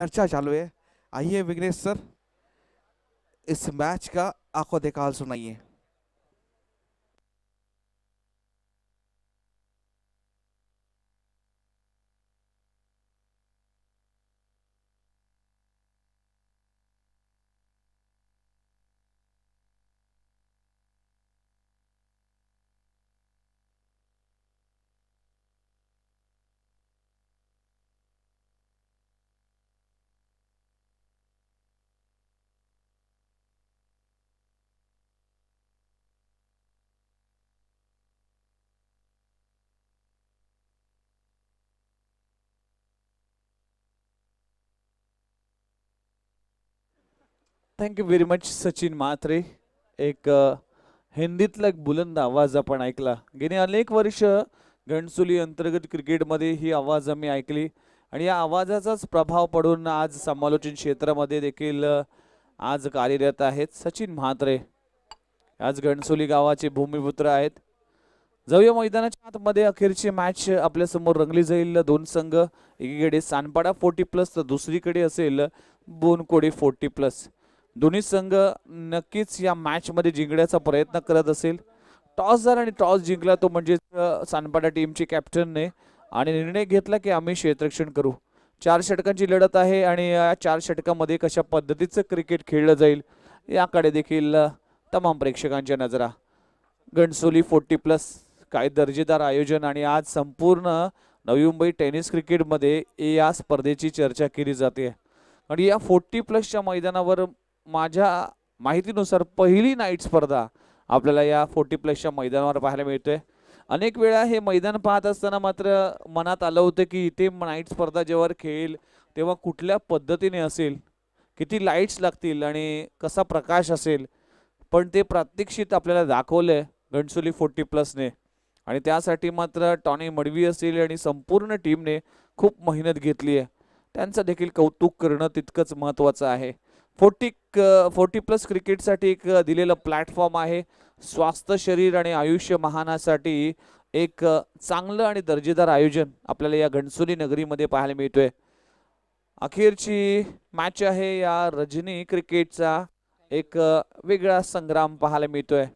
चर्चा चालू है आइए विघ्नेश सर इस मैच का आपको देखभाल सुनाइए thank you very much Sachin Mhatre एक हिंदीतला एक बुलंद आवाज आपण ऐकला गेली अनेक वर्ष घणसुली अंतर्गत क्रिकेटमध्ये ही आवाज आम्ही ऐकली आणि या आवाजाचाच प्रभाव पडून आज समालोचन क्षेत्रामध्ये देखील आज कार्यरत आहेत सचिन म्हात्रे आज घणसोली गावाचे भूमिपुत्र आहेत जाऊया मैदानाच्या आतमध्ये अखेरची मॅच आपल्यासमोर रंगली जाईल दोन संघ एकीकडे सानपाडा फोर्टी प्लस तर दुसरीकडे असेल बोनकोडे फोर्टी प्लस दोन्ही संघ नक्कीच या मॅचमध्ये जिंकण्याचा प्रयत्न करत असेल टॉस झाला आणि टॉस जिंकला तो म्हणजे सानपाडा टीमची कॅप्टनने आणि निर्णय घेतला की आम्ही क्षेत्ररक्षण करू चार षटकांची लढत आहे आणि या चार षटकामध्ये कशा पद्धतीचं क्रिकेट खेळलं जाईल याकडे देखील तमाम प्रेक्षकांच्या नजरा गणसोली फोर्टी प्लस काय दर्जेदार आयोजन आणि आज संपूर्ण नवी मुंबई टेनिस क्रिकेटमध्ये या स्पर्धेची चर्चा केली जाते आणि या फोर्टी प्लसच्या मैदानावर माझ्या माहितीनुसार पहिली नाईट स्पर्धा आपल्याला या फोर्टी प्लसच्या मैदानावर पाहायला मिळतोय अनेक वेळा हे मैदान पाहत असताना मात्र मनात आलं होतं की इथे नाईट स्पर्धा जेव्हा खेळेल तेव्हा कुठल्या पद्धतीने असेल किती लाईट्स लागतील आणि कसा प्रकाश असेल पण ते प्रात्यक्षित आपल्याला दाखवलं आहे घणसोली फोर्टी प्लसने आणि त्यासाठी मात्र टॉनी मडवी असेल आणि संपूर्ण टीमने खूप मेहनत घेतली आहे त्यांचं देखील कौतुक करणं तितकंच महत्त्वाचं आहे फोर्टी फोर्टी प्लस क्रिकेटसाठी एक दिलेलं प्लॅटफॉर्म आहे स्वास्थ्य शरीर आणि आयुष्य महानासाठी एक चांगलं आणि दर्जेदार आयोजन आपल्याला या घणसोली नगरीमध्ये पाहायला मिळतोय अखेरची मॅच आहे या रजनी क्रिकेटचा एक वेगळा संग्राम पाहायला मिळतोय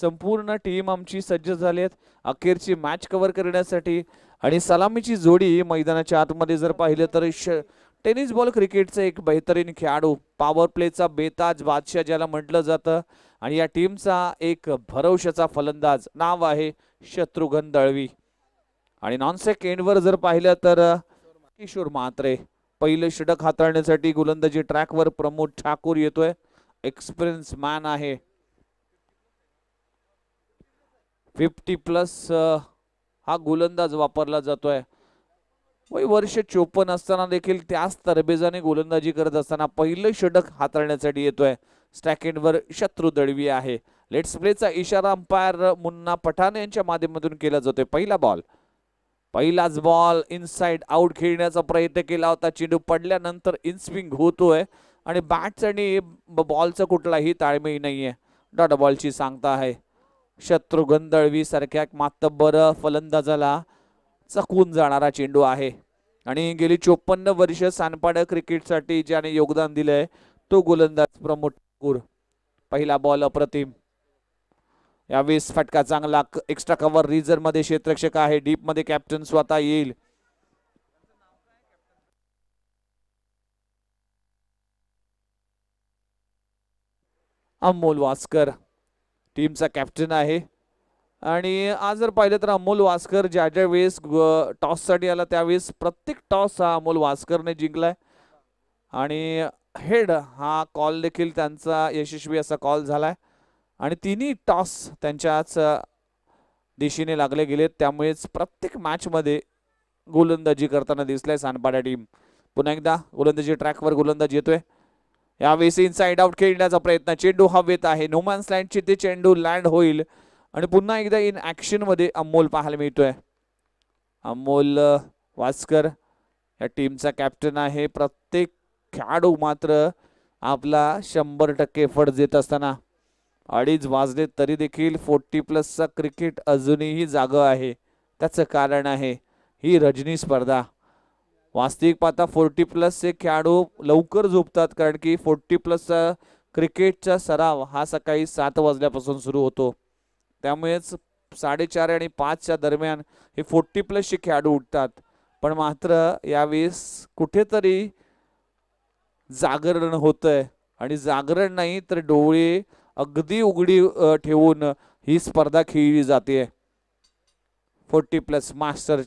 संपूर्ण टीम आमची सज्ज झाली आहेत अखेरची मॅच कव्हर करण्यासाठी आणि सलामीची जोडी मैदानाच्या आतमध्ये जर पाहिलं तर श टेनिस बॉल क्रिकेटचा एक बेहतरीन खेळाडू पॉवर प्लेचा बेताज बादशाह ज्याला म्हटलं जातं आणि या टीमचा एक भरवशाचा फलंदाज नाव आहे शत्रुघ्न दळवी आणि नॉन एंडवर जर पाहिलं तर किशोर मात्रे पहिले षडक हाताळण्यासाठी गोलंदाजी ट्रॅकवर प्रमोद ठाकूर येतोय एक्सपिरियन्स मॅन आहे फिफ्टी प्लस हा गोलंदाज वापरला जातोय वय वर्ष चोपन्न असताना देखील त्याच तरबेजाने गोलंदाजी करत असताना पहिलं षटक हाताळण्यासाठी येतोय स्टॅकेंडवर शत्रू दळवी आहे लेट्स प्लेचा इशारा अंपायर मुन्ना पठाण यांच्या माध्यमातून केला जातोय पहिला बॉल पहिलाच बॉल इनसाइड आउट खेळण्याचा प्रयत्न केला होता चेंडू पडल्यानंतर इनस्विंग होतोय आणि बॅट्स आणि बॉलचा कुठलाही ताळमेळ नाही आहे डॉट बॉलची सांगता आहे शत्रुघन दळवी सारख्या मातब्बर फलंदाजाला चकवून जाणारा चेंडू आहे आणि गेली चोपन्न वर्ष क्रिकेट क्रिकेटसाठी ज्याने योगदान दिले तो गोलंदाज प्रमोद ठाकूर पहिला बॉल अप्रतिम यावेळेस फटका चांगला एक्स्ट्रा कव्हर रिझर मध्ये क्षेत्रक्षक आहे डीप मध्ये कॅप्टन स्वतः येईल अमोल वास्कर टीमचा कॅप्टन आहे आणि आज जर पाहिलं तर अमोल वास्कर ज्या ज्या वेळेस टॉससाठी आला त्यावेळेस प्रत्येक टॉस हा अमोल वास्करने जिंकलाय आणि हेड हा कॉल देखील त्यांचा यशस्वी असा कॉल झालाय आणि तिन्ही टॉस त्यांच्याच दिशेने लागले गेलेत त्यामुळेच प्रत्येक मॅचमध्ये गोलंदाजी करताना दिसलाय सानपाडा टीम पुन्हा एकदा गोलंदाजी ट्रॅकवर गोलंदाजी येतोय यावेळेस इन इनसाइड आउट खेळण्याचा प्रयत्न चेंडू हवेत आहे नोमॅन्स लँडची ते चेंडू लँड होईल आणि पुन्हा एकदा इन ॲक्शनमध्ये अमोल पाहायला मिळतोय अमोल वास्कर या टीमचा कॅप्टन आहे प्रत्येक खेळाडू मात्र आपला शंभर टक्के फट देत असताना अडीच वाजले तरी देखील फोर्टी प्लसचा क्रिकेट अजूनही जाग आहे त्याचं कारण आहे ही रजनी स्पर्धा वास्तविक पाहता फोर्टी प्लसचे खेळाडू लवकर झोपतात कारण की फोर्टी प्लसचा क्रिकेटचा सराव हा सकाळी सात वाजल्यापासून सुरू होतो त्यामुळेच साडेचार आणि पाचच्या दरम्यान हे फोर्टी प्लसचे खेळाडू उठतात पण मात्र यावेळेस कुठेतरी जागरण आहे आणि जागरण नाही तर डोळे अगदी उघडी ठेवून ही स्पर्धा खेळली जाते फोर्टी प्लस मास्टर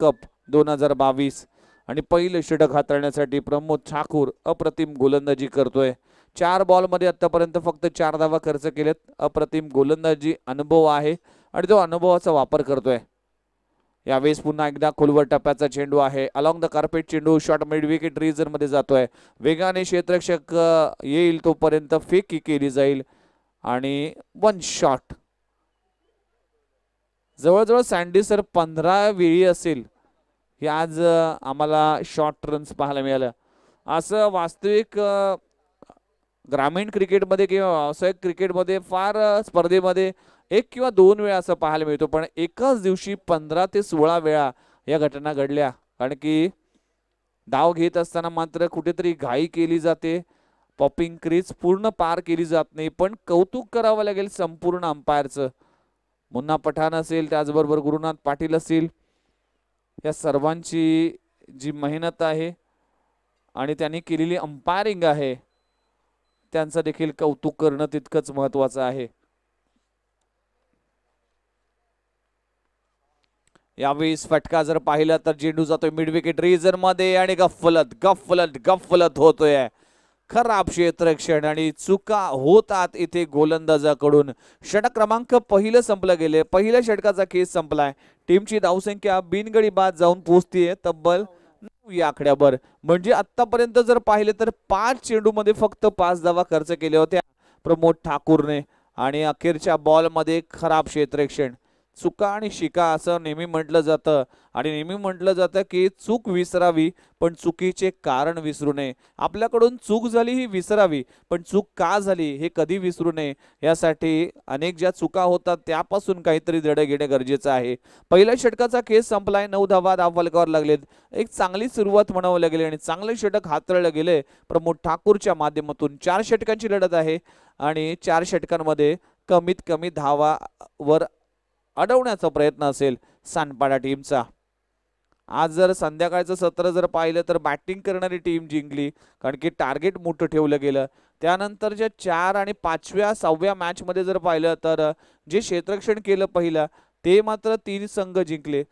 कप दोन हजार बावीस आणि पहिलं षटक हाताळण्यासाठी प्रमोद ठाकूर अप्रतिम गोलंदाजी करतोय चार बॉलमध्ये आतापर्यंत फक्त चार धावा खर्च केलेत अप्रतिम गोलंदाजी अनुभव आहे आणि तो अनुभवाचा वापर करतोय यावेळेस पुन्हा एकदा खोलवर टप्प्याचा चेंडू आहे अलॉंग द कार्पेट चेंडू शॉर्ट मिड विकेट रिजन मध्ये जातोय वेगाने क्षेत्रक्षक येईल तोपर्यंत फेकी केली जाईल आणि वन शॉट जवळजवळ सँडी सर पंधरा वेळी असेल हे आज आम्हाला शॉर्ट रन्स पाहायला मिळालं असं वास्तविक ग्रामीण क्रिकेटमध्ये किंवा व्यावसायिक क्रिकेटमध्ये फार स्पर्धेमध्ये एक किंवा दोन वेळा असं पाहायला मिळतो पण एकाच दिवशी पंधरा ते सोळा वेळा या घटना घडल्या कारण की डाव घेत असताना मात्र कुठेतरी घाई केली जाते पॉपिंग क्रीज पूर्ण पार केली जात नाही पण कौतुक करावं लागेल संपूर्ण अंपायरचं मुन्ना पठाण असेल त्याचबरोबर गुरुनाथ पाटील असेल या सर्वांची जी मेहनत आहे आणि त्यांनी केलेली अंपायरिंग आहे त्यांचं देखील कौतुक करणं तितकंच महत्वाचं आहे यावेळीस फटका जर पाहिला तर झेंडू जातोय मिड विकेट रिजन मध्ये आणि गफलत गफलत गफलत होतोय खराब क्षण आणि चुका होतात इथे गोलंदाजाकडून षटक क्रमांक पहिलं संपलं गेले पहिल्या षटकाचा केस संपलाय टीमची धावसंख्या बिनगडी बाद जाऊन पोहोचतीये तब्बल या आकड्यावर म्हणजे आतापर्यंत जर पाहिले तर पाच चेंडूमध्ये फक्त पाच धावा खर्च केल्या होत्या प्रमोद ठाकूरने आणि अखेरच्या बॉलमध्ये खराब क्षेत्ररक्षण चुका आणि शिका असं नेहमी म्हटलं जातं आणि नेहमी म्हटलं जातं की चूक विसरावी पण चुकीचे कारण विसरू नये आपल्याकडून चूक झाली ही विसरावी पण चूक का झाली हे कधी विसरू नये यासाठी अनेक ज्या चुका होतात त्यापासून काहीतरी धडे घेणे गरजेचं आहे पहिल्या षटकाचा केस संपलाय नऊ धावा धावफलकावर लागलेत एक चांगली सुरुवात म्हणावं लागेल आणि चांगलं षटक हातळलं गेले प्रमोद ठाकूरच्या माध्यमातून चार षटकांची लढत आहे आणि चार षटकांमध्ये कमीत कमी धावावर अडवण्याचा प्रयत्न असेल सानपाडा टीमचा आज जर संध्याकाळचं सत्र जर पाहिलं तर बॅटिंग करणारी टीम जिंकली कारण की टार्गेट मोठं ठेवलं गेलं त्यानंतर ज्या चार आणि पाचव्या सहाव्या मॅचमध्ये जर पाहिलं तर जे क्षेत्रक्षण केलं पहिलं ते मात्र तीन संघ जिंकले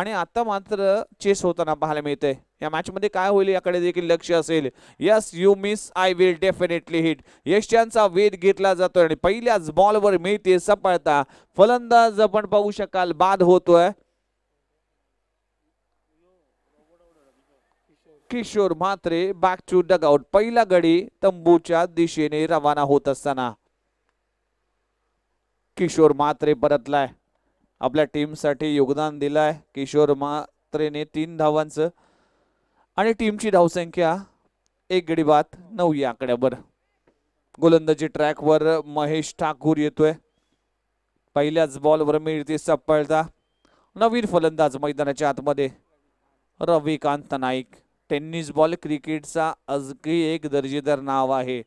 आणि आता मात्र चेस होताना पाहायला मिळते या मॅच मध्ये काय होईल याकडे देखील लक्ष असेल yes you miss I will definitely hit यशच्यांचा वेध घेतला जातोय आणि पहिल्याच बॉलवर मिळते सफळता फलंदाज आपण पाहू शकाल बाद होतोय Kishor Mhatre back to dugout पहिला गडी तंबूच्या दिशेने रवाना होत असताना किशोर मात्रे परतलाय आपल्या टीमसाठी योगदान दिलाय किशोर मात्रेने तीन धावांचं आणि टीमची धावसंख्या एक गडी बात नऊ या आकड्यावर गोलंदाजी ट्रॅकवर महेश ठाकूर येतोय पहिल्याच बॉलवर मिळते सप्पळता नवीन फलंदाज मैदानाच्या आतमध्ये रविकांत नाईक टेनिस बॉल क्रिकेटचा अजगी एक दर्जेदार नाव आहे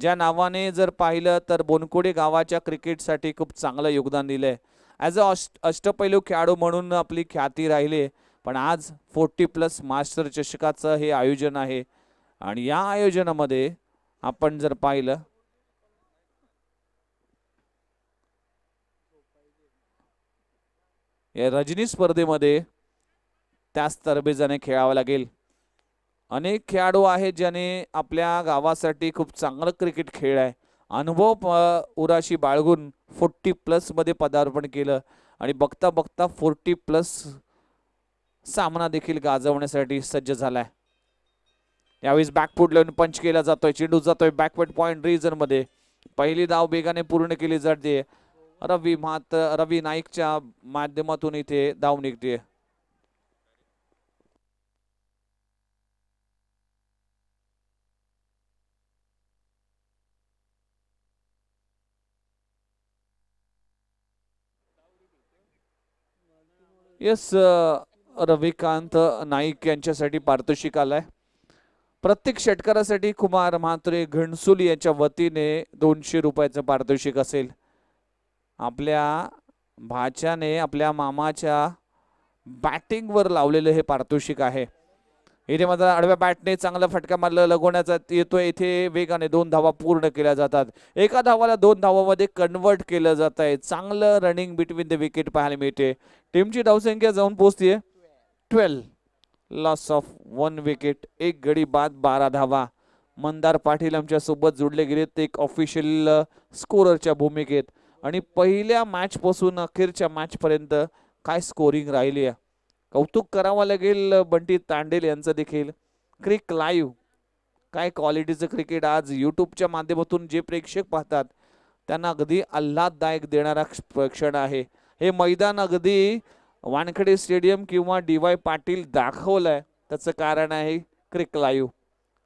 ज्या नावाने जर पाहिलं तर बोनकुडे गावाच्या क्रिकेटसाठी खूप चांगलं योगदान दिलं आहे ॲज अ अष्ट अष्टपैलू खेळाडू म्हणून आपली ख्याती राहिली पण आज फोर्टी प्लस मास्टर चषकाचं हे आयोजन आहे आणि या आयोजनामध्ये आपण जर पाहिलं या रजनी स्पर्धेमध्ये त्याच तरबेजाने खेळावं लागेल अनेक खेळाडू आहेत ज्याने आपल्या गावासाठी खूप चांगलं क्रिकेट खेळ आहे अनुभव उराशी बाळगून फोर्टी मध्ये पदार्पण केलं आणि बघता बघता फोर्टी प्लस सामना देखील गाजवण्यासाठी सज्ज झालाय यावेळी बॅकफूट लावून पंच केला जातोय चेंडू जातोय बॅकवर्ड पॉईंट रिजन मध्ये पहिली धाव बेगाने पूर्ण केली जाते रवी मात रवी नाईकच्या माध्यमातून इथे धाव निघते येस रविकांत नाईक यांच्यासाठी पारितोषिक आलाय प्रत्येक षटकारासाठी कुमार म्हात्रे घणसुल यांच्या वतीने दोनशे रुपयाचं पारितोषिक असेल आपल्या भाच्याने आपल्या मामाच्या बॅटिंगवर लावलेलं हे पारितोषिक आहे इथे माझा आडव्या बॅटने चांगला फटका मारला लगवण्याचा येतोय इथे वेगाने दोन धावा पूर्ण केल्या जातात एका धावाला दोन धावामध्ये कन्वर्ट केलं जात आहे चांगलं रनिंग बिटवीन द विकेट पाहायला मिळते टीमची धावसंख्या जाऊन पोहोचतीये twelve loss of one wicket एक गडी बाद बारा धावा मंदार पाटील आमच्यासोबत जोडले गेले ते एक ऑफिशियल स्कोररच्या uh, भूमिकेत आणि पहिल्या मॅचपासून अखेरच्या मॅचपर्यंत काय स्कोरिंग राहिली आहे कौतुक करावं लागेल बंटी तांडेल यांचं देखील क्रिक लाईव्ह काय क्वालिटीचं क्रिकेट आज यूट्यूबच्या माध्यमातून जे प्रेक्षक पाहतात त्यांना अगदी आल्हाददायक देणारा क्षण आहे हे मैदान अगदी वानखेडे स्टेडियम किंवा डी वाय पाटील दाखवलं आहे त्याचं कारण आहे क्रिक लाईव्ह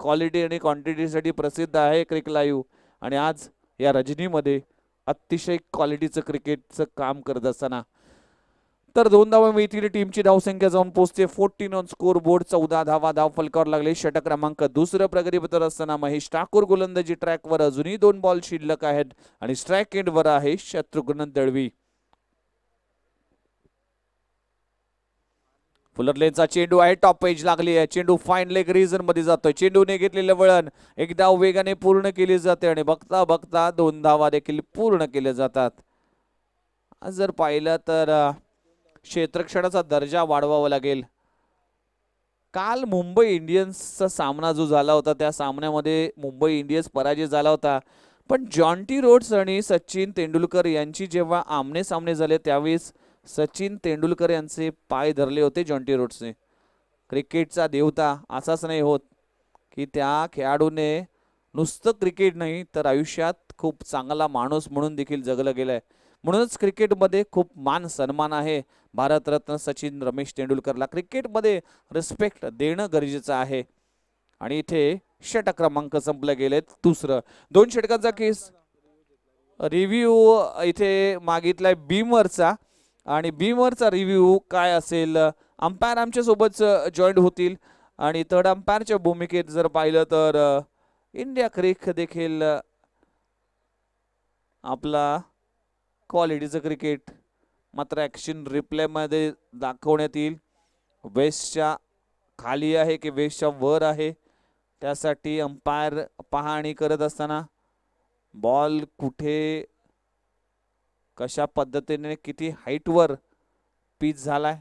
क्वालिटी आणि क्वांटिटीसाठी प्रसिद्ध आहे क्रिक लाईव्ह आणि आज या रजनीमध्ये अतिशय क्वालिटीचं क्रिकेटचं काम करत असताना तर दोन धावा मिळतील टीमची धावसंख्या जाऊन पोहोचते फोर्टीन ऑन स्कोर बोर्ड चौदा धावा धाव फलकावर लागले षटक क्रमांक दुसरं प्रगतीपत्र असताना महेश ठाकूर गोलंदाजी ट्रॅकवर अजूनही दोन बॉल शिल्लक आहेत आणि स्ट्राईक वर आहे शत्रुघ्न दळवी फुलरलेनचा चेंडू आहे टॉप पेज लागली आहे चेंडू फाईन लेग रिझन मध्ये जातोय चेंडूने घेतलेलं वळण एकदा वेगाने पूर्ण केली जाते आणि बघता बघता दोन धावा देखील पूर्ण केल्या जातात जर पाहिलं तर क्षेत्रक्षणाचा दर्जा वाढवावा लागेल काल मुंबई इंडियन्सचा सामना जो झाला होता त्या सामन्यामध्ये मुंबई इंडियन्स पराजय झाला होता पण जॉन्टी रोड्स आणि सचिन तेंडुलकर यांची जेव्हा आमने सामने झाले त्यावेळेस सचिन तेंडुलकर यांचे पाय धरले होते जॉन्टी रोड्सने क्रिकेटचा देवता असाच नाही होत की त्या खेळाडूने नुसतं क्रिकेट नाही तर आयुष्यात खूप चांगला माणूस म्हणून देखील जगलं गेलं आहे म्हणूनच क्रिकेटमध्ये खूप मान सन्मान आहे भारतरत्न सचिन रमेश तेंडुलकरला क्रिकेटमध्ये रिस्पेक्ट देणं गरजेचं आहे आणि इथे षट क्रमांक संपलं गेले दुसरं दोन षटकांचा केस रिव्ह्यू इथे मागितलाय बीमवरचा आणि बीमवरचा रिव्ह्यू काय असेल अंपायर आमच्यासोबतच जॉईंट होतील आणि थर्ड अंपायरच्या भूमिकेत जर पाहिलं तर इंडिया क्रिक देखील आपला क्वालिटीचं क्रिकेट मात्र ॲक्शन रिप्लेमध्ये दाखवण्यात येईल वेस्टच्या खाली आहे की वेस्टच्या वर आहे त्यासाठी अंपायर पाहणी करत असताना बॉल कुठे कशा पद्धतीने किती हाईटवर पीच झालाय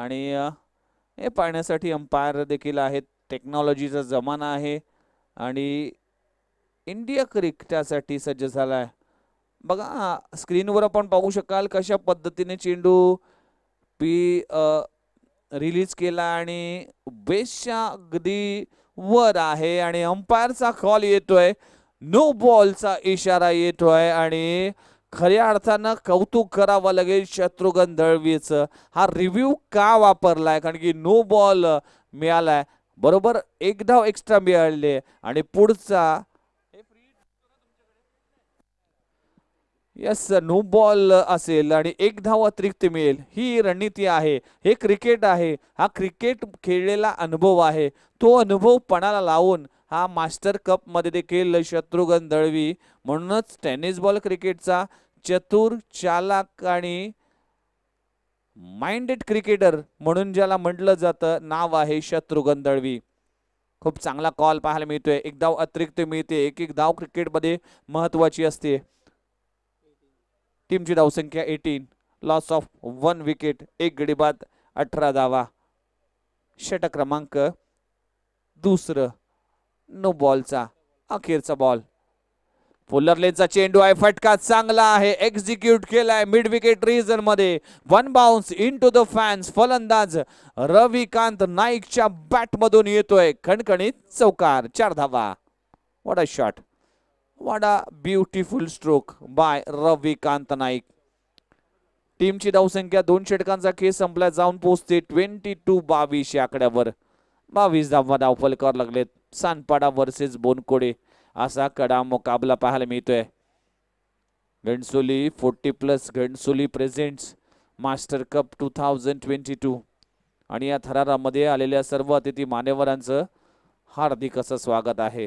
आणि हे पाहण्यासाठी अंपायर देखील आहेत टेक्नॉलॉजीचा जमाना आहे आणि इंडिया क्रिकेटासाठी सज्ज झाला बघा स्क्रीनवर आपण पाहू शकाल कशा पद्धतीने चेंडू पी रिलीज केला आणि बेस्टच्या अगदी वर आहे आणि अंपायरचा कॉल येतोय नो बॉलचा इशारा येतोय आणि खऱ्या अर्थानं कौतुक करावं लागेल शत्रुघ्न दळवीचं हा रिव्ह्यू का वापरलाय कारण की नो बॉल मिळालाय बरोबर एक धाव एक्स्ट्रा मिळाले आणि पुढचा यस नो बॉल असेल आणि एक धाव अतिरिक्त मिळेल ही रणनीती आहे हे क्रिकेट आहे हा क्रिकेट खेळलेला अनुभव आहे तो अनुभव पणाला लावून हा मास्टर कपमध्ये देखील शत्रुघ्न दळवी म्हणूनच टेनिस बॉल क्रिकेटचा चतुर चालक आणि माइंडेड क्रिकेटर म्हणून ज्याला म्हटलं जातं नाव आहे शत्रुघ्न दळवी खूप चांगला कॉल पाहायला मिळतोय एक धाव अतिरिक्त मिळते एक एक धाव क्रिकेटमध्ये महत्वाची असते टीमची धावसंख्या eighteen loss of one wicket एक गडी अठरा धावा षटक क्रमांक दुसरं नो बॉलचा अखेरचा बॉल फुलर लेनचा चेंडू आहे फटका चांगला आहे एक्झिक्यूट केलाय मिड विकेट रिजन मध्ये one bounce into the fans फलंदाज रविकांत नाईकच्या बॅटमधून येतोय खणखणीत चौकार चार धावा what a shot what a beautiful stroke by Ravikant Naik टीमची धावसंख्या दोन षटकांचा खेळ संपला जाऊन पोहोचते ट्वेंटी टू बावीस या आकड्यावर बावीस धावा धावफल कर लागलेत सानपाडा वर्सेस बोनकोडे असा कडा मुकाबला पाहायला मिळतोय Ghansoli forty plus Ghansoli presents master cup two thousand twenty two आणि या थरारामध्ये आलेल्या सर्व अतिथी मान्यवरांचं हार्दिक असं स्वागत आहे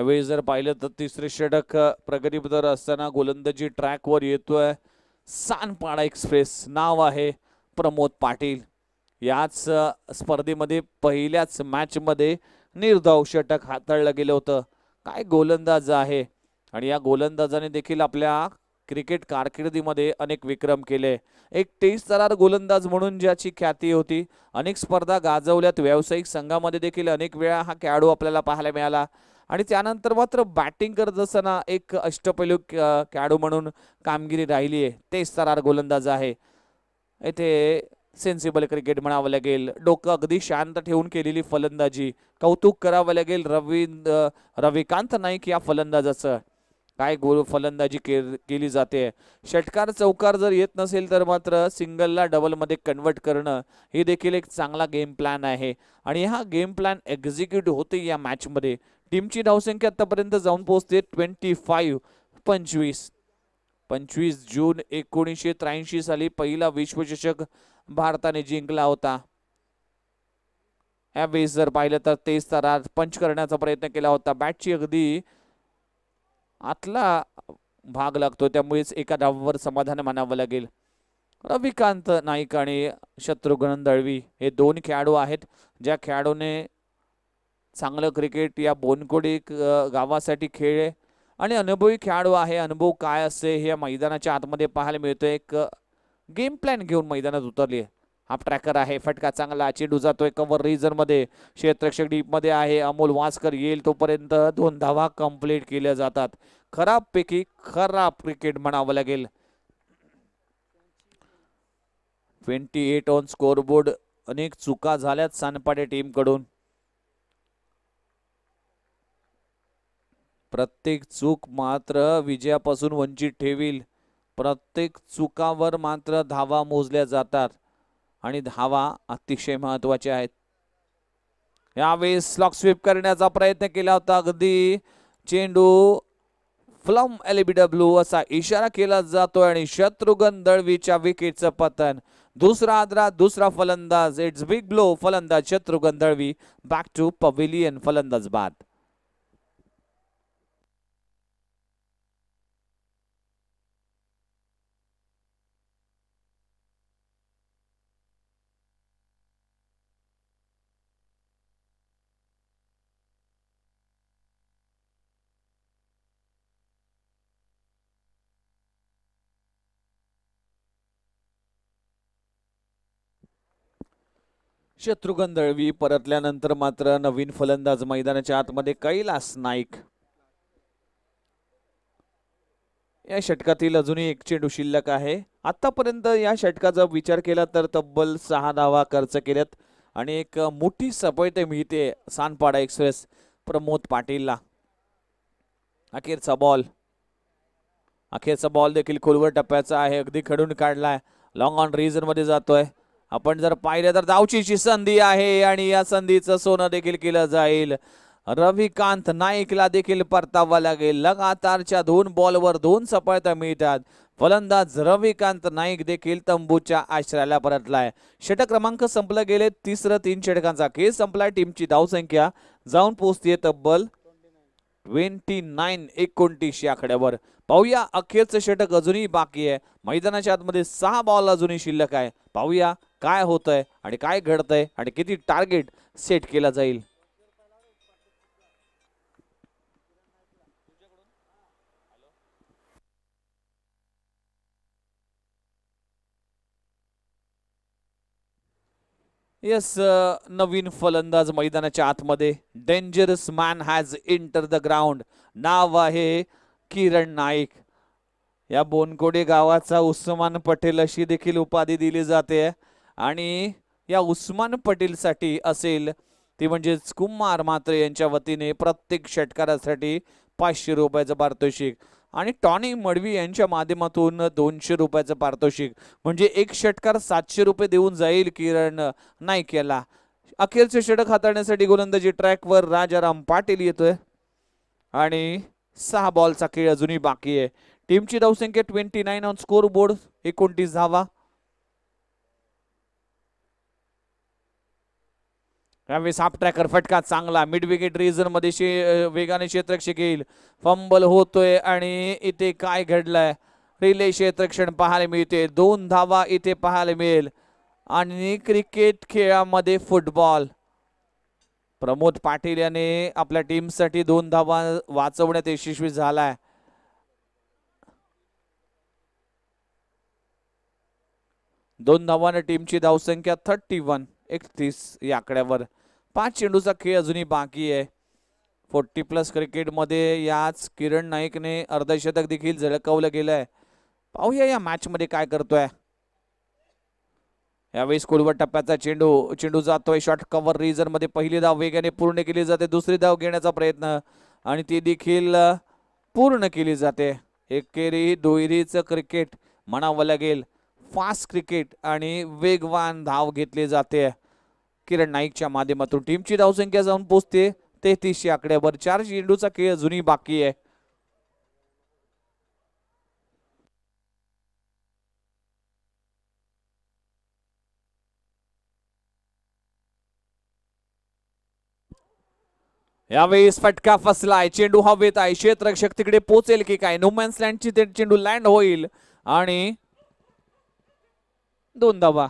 यावेळी जर पाहिलं तर तिसरे षटक प्रगतीपथावर असताना गोलंदाजी ट्रॅकवर येतोय सानपाडा एक्सप्रेस नाव आहे प्रमोद पाटील याच स्पर्धेमध्ये पहिल्याच मॅचमध्ये निर्धाव षटक हाताळलं गेलं होतं काय गोलंदाज आहे आणि या गोलंदाजाने देखील आपल्या क्रिकेट कारकिर्दीमध्ये अनेक विक्रम केले एक तेज तरार गोलंदाज म्हणून ज्याची ख्याती होती अनेक स्पर्धा गाजवल्यात व्यावसायिक संघामध्ये देखील अनेक वेळा हा खेळाडू आपल्याला पाहायला मिळाला आणि त्यानंतर मात्र बॅटिंग करत असताना एक अष्टपैलू खेळाडू म्हणून कामगिरी राहिली आहे तेच सरार गोलंदाज आहे येथे सेन्सिबल क्रिकेट म्हणावं लागेल डोकं अगदी शांत ठेवून केलेली फलंदाजी कौतुक करावं लागेल रवी रविकांत नाईक या फलंदाजाचं काय गोल फलंदाजी केली जाते षटकार चौकार जर येत नसेल तर मात्र सिंगलला डबलमध्ये कन्वर्ट करणं हे देखील एक चांगला गेम प्लॅन आहे आणि हा गेम प्लॅन एक्झिक्यूट होते या मॅचमध्ये टीमची धावसंख्या आतापर्यंत जाऊन पोहोचते ट्वेंटी फाईव्ह पंचवीस पंचवीस जून एकोणीसशे त्र्याऐंशी साली पहिला विश्वचषक भारताने जिंकला होता यावेळेस जर पाहिलं तर तेच तारात पंच करण्याचा प्रयत्न केला होता बॅटची अगदी आतला भाग लागतो त्यामुळेच एका डाववर समाधान मानावं लागेल रविकांत नाईक आणि शत्रुघ्न दळवी हे दोन खेळाडू आहेत ज्या खेळाडूने चांगलं क्रिकेट या बोनकोडी गावासाठी खेळ आहे आणि अनुभवी खेळाडू आहे अनुभव काय असे हे मैदानाच्या आतमध्ये पाहायला मिळतो एक गेम प्लॅन घेऊन मैदानात उतरली हा ट्रॅकर आहे फटका चांगला जातो जातोय कव्हर रिजनमध्ये क्षेत्रक्षक डीपमध्ये आहे अमोल वासकर येईल तोपर्यंत दोन धावा कंप्लीट केल्या जातात खराब पैकी खराब क्रिकेट म्हणावं लागेल ट्वेंटी एट ऑन स्कोरबोर्ड अनेक चुका झाल्यात सानपाडे टीमकडून प्रत्येक चूक मात्र विजयापासून वंचित ठेवील प्रत्येक चुकावर मात्र धावा मोजल्या जातात आणि धावा अतिशय महत्वाच्या आहेत यावेळेस स्लॉक स्वीप करण्याचा प्रयत्न केला होता अगदी चेंडू फ्लम एलबीडब्ल्यू e असा इशारा केला जातोय आणि शत्रुघ्न दळवीच्या विकेटचं पतन दुसरा आदरा दुसरा फलंदाज इट्स बिग ब्लो फलंदाज Shatrughan Dalvi back to pavilion फलंदाज बाद शत्रुघ्न दळवी परतल्यानंतर मात्र नवीन फलंदाज मैदानाच्या आतमध्ये कैलास नाईक या षटकातील अजूनही एक चेंडू शिल्लक आहे आतापर्यंत या षटकाचा विचार केला तर तब्बल सहा धावा खर्च केल्यात आणि एक मोठी ते मिळते सानपाडा एक्सप्रेस प्रमोद पाटीलला अखेरचा बॉल अखेरचा बॉल देखील खोलवर टप्प्याचा आहे अगदी खडून काढलाय लॉंग ऑन रिजन मध्ये जातोय आपण जर पाहिलं तर दावचीची संधी आहे आणि या संधीचं सोनं देखील केलं जाईल रविकांत नाईकला देखील परतावा लागेल लगातारच्या दोन बॉलवर दोन सफळता मिळतात फलंदाज रविकांत नाईक देखील तंबूच्या आश्रयाला परतलाय षटक क्रमांक संपला गेले तिसरं तीन षटकांचा केस संपलाय टीमची धावसंख्या जाऊन पोहोचते तब्बल ट्वेंटी नाईन एकोणतीस या आकड्यावर पाहूया अखेरचं षटक अजूनही बाकी आहे मैदानाच्या आतमध्ये सहा बॉल अजूनही शिल्लक आहे पाहूया काय होत आहे आणि काय घडत आहे आणि किती टार्गेट सेट केला जाईल यस uh, नवीन फलंदाज मैदानाच्या आतमध्ये dangerous man has enter the ground नाव आहे किरण नाईक या बोनकोडे गावाचा उस्मान पटेल अशी देखील उपाधी दिली जाते आणि या उस्मान पटेलसाठी असेल ती म्हणजेच कुमार मात्र यांच्या वतीने प्रत्येक षटकारासाठी पाचशे रुपयाचं पारितोषिक आणि टॉनी मडवी यांच्या माध्यमातून दोनशे रुपयाचं पारितोषिक म्हणजे एक षटकार सातशे रुपये देऊन जाईल किरण नाईक याला अखेरचे षटक हाताळण्यासाठी गोलंदाजी ट्रॅकवर राजाराम पाटील येतोय आणि सहा बॉलचा खेळ अजूनही बाकी आहे टीमची धावसंख्या twenty nine on score board एकोणतीस धावा यावेळेस हाफ ट्रॅकर फटका चांगला मिड विकेट मध्ये शे वेगाने क्षेत्रक्षक येईल फंबल होतोय आणि इथे काय घडलंय रिले क्षेत्रक्षण पाहायला मिळते दोन धावा इथे पाहायला मिळेल आणि क्रिकेट खेळामध्ये फुटबॉल प्रमोद पाटील याने आपल्या टीमसाठी दोन धावा वाचवण्यात यशस्वी झालाय दोन धावाने टीमची धावसंख्या थर्टी वन एकतीस या आकड्यावर पाच चेंडूचा खेळ अजूनही बाकी आहे फोर्टी प्लस क्रिकेटमध्ये याच किरण नाईकने अर्धशतक देखील झळकवलं गेलं आहे पाहूया या मॅचमध्ये काय करतोय यावेळी स्कूलवर टप्प्याचा चेंडू चेंडू जातोय शॉर्ट कव्हर मध्ये पहिली धाव वेगाने पूर्ण केली जाते दुसरी धाव घेण्याचा प्रयत्न आणि ती देखील पूर्ण केली जाते एकेरी दुहेरीचं क्रिकेट म्हणावं लागेल फास्ट क्रिकेट आणि वेगवान धाव घेतली जाते किरण नाईकच्या माध्यमातून टीमची धावसंख्या जाऊन पोहोचते तेहतीसशे आकड्यावर चार चेंडूचा खेळ अजूनही बाकी आहे यावेळी फटका फसलाय चेंडू हवेत आहे क्षेत्ररक्षक तिकडे पोचेल की काय नोमॅन्स लँडची ते चेंडू लँड होईल आणि दोन धावा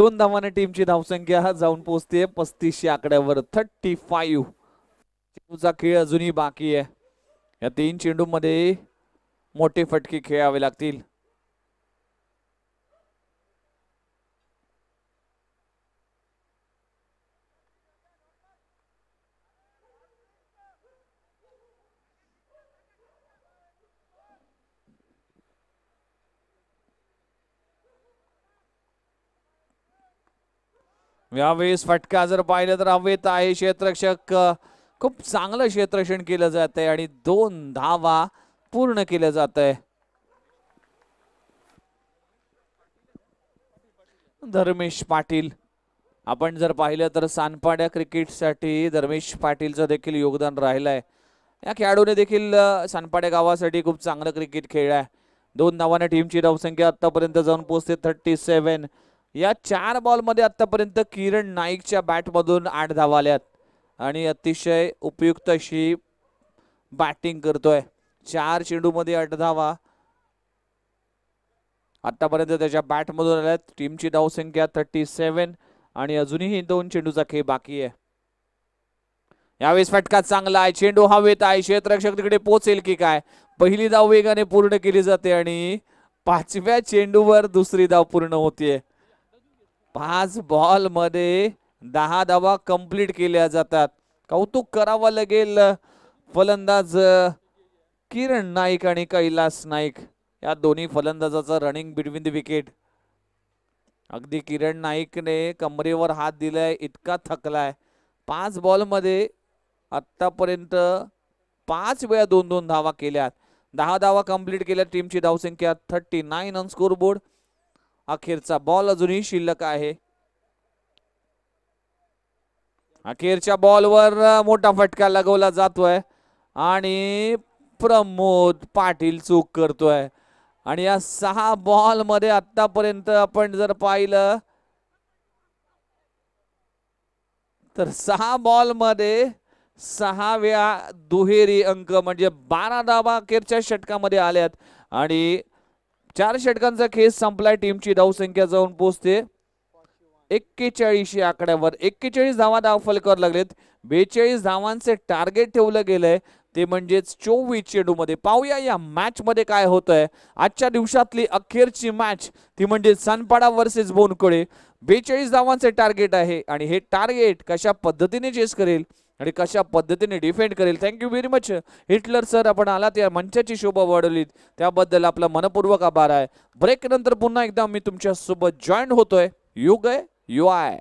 दोन धावाने टीमची धावसंख्या जाऊन पोहोचते पस्तीसशे आकड्यावर थर्टी फाईव्ह चेंडूचा खेळ अजूनही बाकी आहे या तीन चेंडूमध्ये मोठे फटके खेळावे लागतील यावेळेस फटका जर पाहिलं तर अवैध आहे क्षेत्रक्षक खूप चांगलं क्षेत्रक्षण केलं जात आहे आणि दोन धावा पूर्ण केल्या जात आहे धर्मेश पाटील आपण जर पाहिलं तर सानपाड्या क्रिकेटसाठी धर्मेश पाटीलचं देखील योगदान राहिलं आहे या खेळाडूने देखील सानपाड्या गावासाठी खूप चांगलं क्रिकेट खेळलाय आहे दोन नावाने टीमची धावसंख्या आतापर्यंत जाऊन पोहोचते थर्टी सेव्हन या चार बॉल मध्ये आतापर्यंत किरण नाईकच्या बॅटमधून आठ धावा आल्यात आणि अतिशय उपयुक्त अशी बॅटिंग करतोय चार चेंडू मध्ये आठ धावा आतापर्यंत त्याच्या बॅटमधून आल्यात टीमची धावसंख्या थर्टी सेव्हन आणि अजूनही दोन चेंडूचा खेळ बाकी आहे यावेळेस फटका चांगला आहे चेंडू हवेत आहे क्षेत्ररक्षक तिकडे पोचेल की काय पहिली धाव वेगाने पूर्ण केली जाते आणि पाचव्या चेंडूवर दुसरी धाव पूर्ण होतीये पाच बॉल मध्ये दहा धावा कंप्लीट केल्या जातात कौतुक करावं लागेल फलंदाज किरण नाईक आणि कैलास नाईक या दोन्ही फलंदाजाचा रनिंग बिटवीन द विकेट अगदी किरण नाईकने कमरेवर हात दिलाय इतका थकलाय पाच मध्ये आतापर्यंत पाच वेळा दोन दोन धावा केल्यात दहा धावा कंप्लीट केल्या टीमची धावसंख्या thirty nine on score board अखेरचा बॉल अजूनही शिल्लक आहे अखेरच्या बॉलवर मोठा फटका लगवला जातोय आणि प्रमोद पाटील चूक करतोय आणि या सहा बॉल मध्ये आतापर्यंत आपण जर पाहिलं तर सहा बॉल मध्ये सहा वेळा दुहेरी अंक म्हणजे बारा दाबा अखेरच्या षटकामध्ये आल्यात आणि चार षटकांचा खेस संपलाय टीमची धावसंख्या जाऊन पोहोचते एक्केचाळीस आकड्यावर एक्केचाळीस धावा दावफलकावर लागलेत बेचाळीस धावांचे टार्गेट ठेवलं गेलंय ते म्हणजेच चोवीस चेडू मध्ये पाहूया या मॅच मध्ये काय होत आहे आजच्या दिवसातली अखेरची मॅच ती म्हणजे सनपाडा वर्सेस बोनकोळे बेचाळीस धावांचे टार्गेट आहे आणि हे टार्गेट कशा पद्धतीने चेस करेल आणि कशा पद्धतीने डिफेंड करेल thank you very much Hitler sir आपण आला या मंचाची शोभा वाढवलीत त्याबद्दल आपला मनपूर्वक आभार आहे ब्रेक नंतर पुन्हा एकदा मी तुमच्यासोबत जॉईन होतोय युग आहे यू आय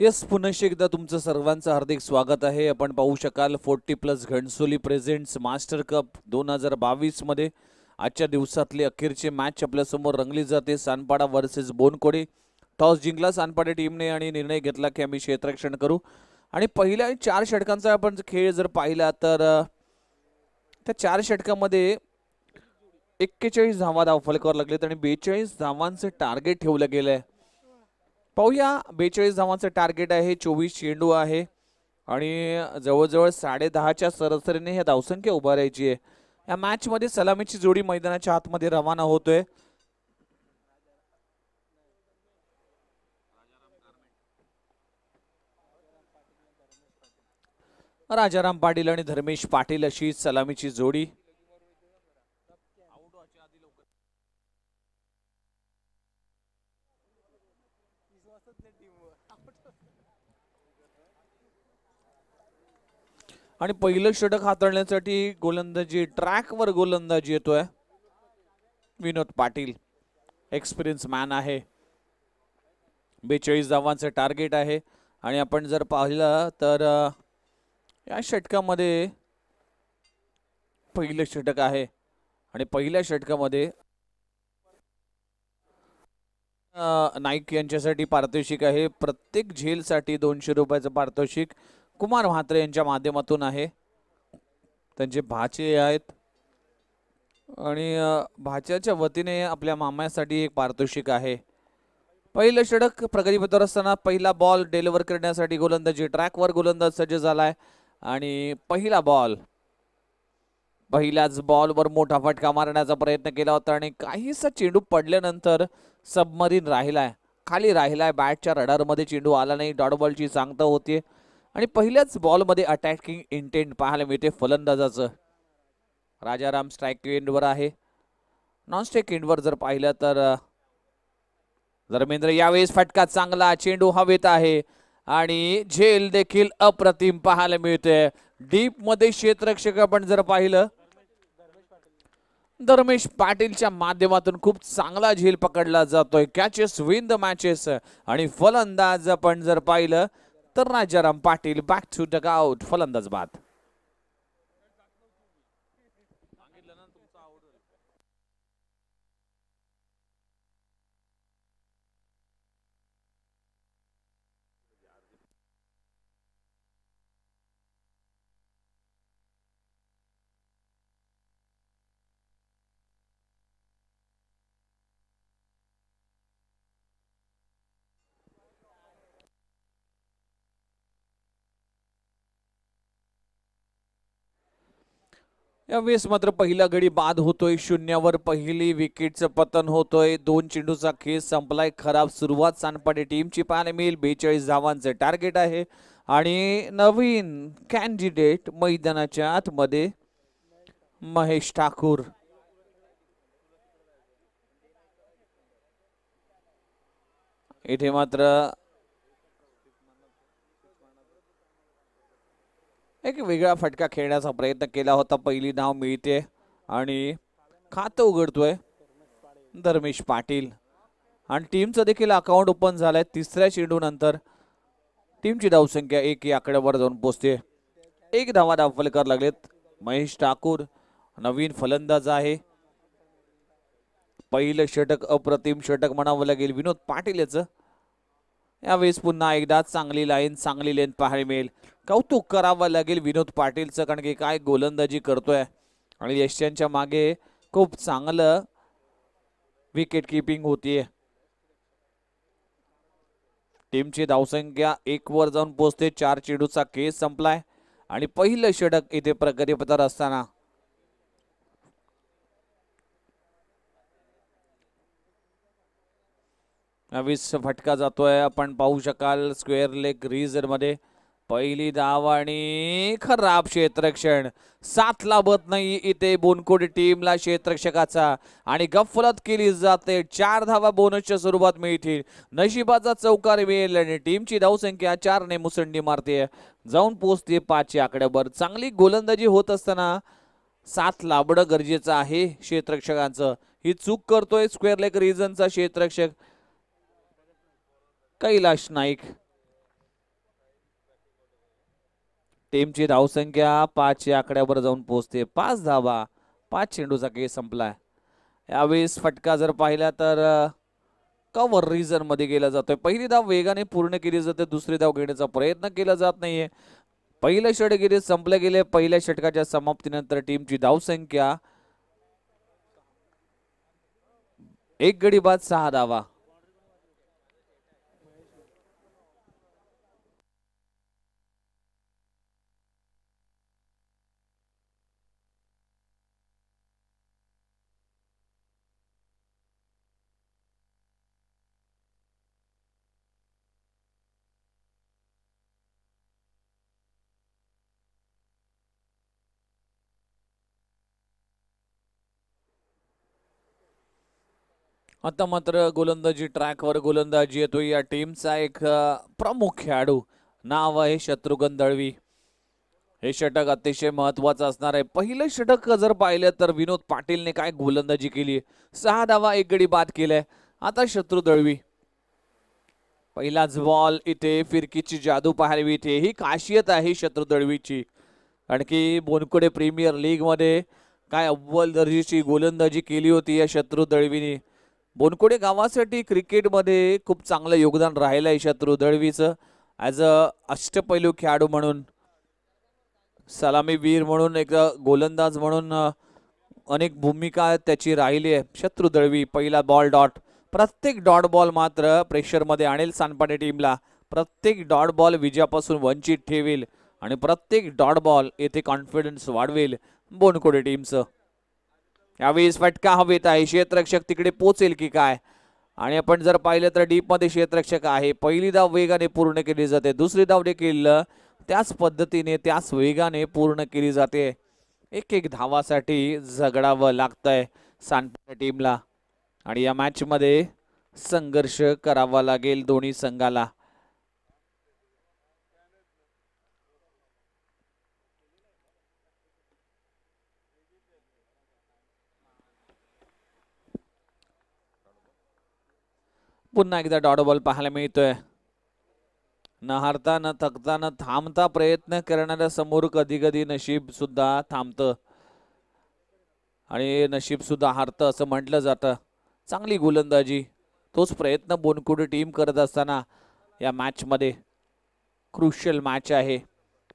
येस पुन्हा एकदा तुमचं सर्वांचं हार्दिक स्वागत आहे आपण पाहू शकाल forty plus Ghansoli presents master cup दोन हजार बावीसमध्ये आजच्या दिवसातले अखेरचे मॅच आपल्यासमोर रंगली जाते सानपाडा वर्सेस बोनकोडे टॉस जिंकला सानपाडा टीमने आणि निर्णय घेतला की आम्ही क्षेत्ररक्षण करू आणि पहिल्या चार षटकांचा आपण खेळ जर पाहिला तर त्या चार षटकामध्ये एक्केचाळीस धावा दाफल करावं लागलेत आणि बेचाळीस धावांचं टार्गेट ठेवलं गेलं आहे पाहूया बेचाळीस धावांचं टार्गेट आहे चोवीस चेंडू आहे आणि जवळजवळ साडे दहाच्या सरासरीने ह्या धावसंख्या राहायची आहे या मॅचमध्ये सलामीची जोडी मैदानाच्या आतमध्ये रवाना होतोय राजाराम पाटील आणि धर्मेश पाटील अशी सलामीची जोडी आणि पहिलं षटक हाताळण्यासाठी गोलंदाजी ट्रॅकवर गोलंदाजी येतोय विनोद पाटील एक्सपिरियन्स मॅन आहे बेचाळीस धावांचं टार्गेट आहे आणि आपण जर पाहिलं तर या षटकामध्ये पहिलं षटक आहे आणि पहिल्या षटकामध्ये नाईक यांच्यासाठी पारितोषिक आहे प्रत्येक झेलसाठी दोनशे रुपयाचं पारितोषिक कुमार म्हात्रे यांच्या माध्यमातून आहे त्यांचे भाचे आहेत आणि भाच्याच्या वतीने आपल्या मामासाठी एक पारितोषिक आहे पहिलं षडक प्रगतीपथावर असताना पहिला बॉल डेलिव्हर करण्यासाठी गोलंदाजी ट्रॅकवर गोलंदाज सज्ज झालाय आणि पहिला बॉल पहिल्याच बॉलवर मोठा फटका मारण्याचा प्रयत्न केला होता आणि काहीसा चेंडू पडल्यानंतर सबमरीन राहिलाय खाली राहिलाय बॅटच्या रडारमध्ये चेंडू आला नाही डॉटबॉलची बॉलची सांगता होती आणि पहिल्याच बॉलमध्ये अटॅकिंग इंटेंट पाहायला मिळते फलंदाजाचं राजाराम स्ट्राईक एंडवर आहे नॉन एंडवर जर पाहिलं तर धर्मेंद्र यावेळेस फटका चांगला चेंडू हवेत आहे आणि झेल देखील अप्रतिम पाहायला मिळते डीप मध्ये क्षेत्रक्षक आपण जर पाहिलं धर्मेश पाटीलच्या माध्यमातून खूप चांगला झेल पकडला जातोय कॅचेस विन द मॅचेस आणि फलंदाज आपण जर पाहिलं तर Rajaram Patil back to dugout फलंदाज बाद या यावेळेस मात्र पहिला गडी बाद होतोय शून्यावर पहिली विकेटचं पतन होतोय दोन चेंडूचा खेळ संपलाय खराब सुरुवात सानपाटे टीमची पाहायला मिळेल बेचाळीस धावांचं टार्गेट आहे आणि नवीन कॅन्डिडेट मैदानाच्या आतमध्ये महेश ठाकूर इथे मात्र एक वेगळा फटका खेळण्याचा प्रयत्न केला होता पहिली नाव मिळते आणि खातं उघडतोय धर्मेश पाटील आणि टीमचं देखील अकाउंट ओपन झालंय तिसऱ्या चेंडूनंतर टीमची धावसंख्या एक आकड्यावर जाऊन पोचते एक धावा दाखवले लागलेत महेश ठाकूर नवीन फलंदाज आहे पहिलं षटक अप्रतिम षटक म्हणावं लागेल विनोद पाटील याचं यावेळेस पुन्हा एकदा चांगली लाईन चांगली लेन पाहायला मिळेल कौतुक करावं लागेल विनोद पाटीलचं कारण की काय गोलंदाजी करतोय आणि यशच्या मागे खूप चांगलं विकेट किपिंग होतीये टीमची धावसंख्या एक वर जाऊन पोहोचते चार चेडूचा केस संपलाय आणि पहिलं षटक इथे प्रगतीपथावर असताना नवीस फटका जातोय आपण पाहू शकाल स्क्वेअर लेग मध्ये पहिली धाव आणि खराब क्षेत्रक्षण सात लाभत नाही इथे बोनकोडी टीमला क्षेत्रक्षकाचा आणि गफलत केली जाते चार धावा बोनसच्या स्वरूपात मिळतील नशिबाचा चौकार मिळेल आणि टीमची धावसंख्या चारने मुसंडी मारते जाऊन पोचते पाच या आकड्यावर चांगली गोलंदाजी होत असताना सात लाभणं गरजेचं आहे क्षेत्रक्षकांचं ही चूक करतोय स्क्वेअर लेग रिझनचा क्षेत्रक्षक कैलाश नाईक टीमची धावसंख्या पाच या आकड्यावर जाऊन पोहोचते पाच धावा पाच चेंडूचा केस संपलाय यावेळेस फटका जर पाहिला तर कवर रिझन मध्ये गेला जातोय पहिली धाव वेगाने पूर्ण केली जाते दुसरी धाव घेण्याचा प्रयत्न केला जात नाहीये पहिलं षटगिरीत संपले गेले पहिल्या षटकाच्या समाप्तीनंतर टीमची धावसंख्या एक गडी बाद सहा धावा आता मात्र गोलंदाजी ट्रॅकवर गोलंदाजी येतो या टीमचा एक प्रमुख खेळाडू नाव आहे शत्रुघ्न दळवी हे षटक अतिशय महत्वाचं असणार आहे पहिलं षटक जर पाहिलं तर विनोद पाटीलने काय गोलंदाजी केली सहा धावा एक गडी बाद केलाय आता शत्रू दळवी पहिलाच बॉल इथे फिरकीची जादू पाहावी इथे ही खासियत आहे शत्रू दळवीची कारण की बोनकुडे प्रीमियर लीग मध्ये काय अव्वल दर्जाची गोलंदाजी केली होती या शत्रू दळवीने बोनकोडे गावासाठी क्रिकेटमध्ये खूप चांगलं योगदान राहिलं आहे शत्रू दळवीचं ॲज अ अष्टपैलू खेळाडू म्हणून सलामी वीर म्हणून एक गोलंदाज म्हणून अनेक भूमिका त्याची राहिली आहे शत्रू दळवी पहिला बॉल डॉट प्रत्येक डॉट बॉल मात्र प्रेशरमध्ये आणेल सानपाटे टीमला प्रत्येक डॉट बॉल विजयापासून वंचित ठेवेल आणि प्रत्येक डॉट बॉल येथे कॉन्फिडन्स वाढवेल बोनकोडे टीमचं यावेळेस फटका हवेत आहे क्षेत्ररक्षक तिकडे पोचेल की काय आणि आपण जर पाहिलं तर डीपमध्ये क्षेत्ररक्षक आहे पहिली धाव वेगाने पूर्ण केली जाते दुसरी धाव देखील त्याच पद्धतीने त्याच वेगाने पूर्ण केली जाते एक एक धावासाठी झगडावं लागतंय सांडपाडा टीमला आणि या मॅचमध्ये संघर्ष करावा लागेल दोन्ही संघाला पुन्हा एकदा डॉडबॉल पाहायला मिळतोय न हारता न थकता न थांबता प्रयत्न करणाऱ्या समोर कधी कधी नशीब सुद्धा थांबत आणि नशीब सुद्धा हारतं असं म्हटलं जातं चांगली गोलंदाजी तोच प्रयत्न बोनकुडी टीम करत असताना या मॅचमध्ये क्रुशियल मॅच आहे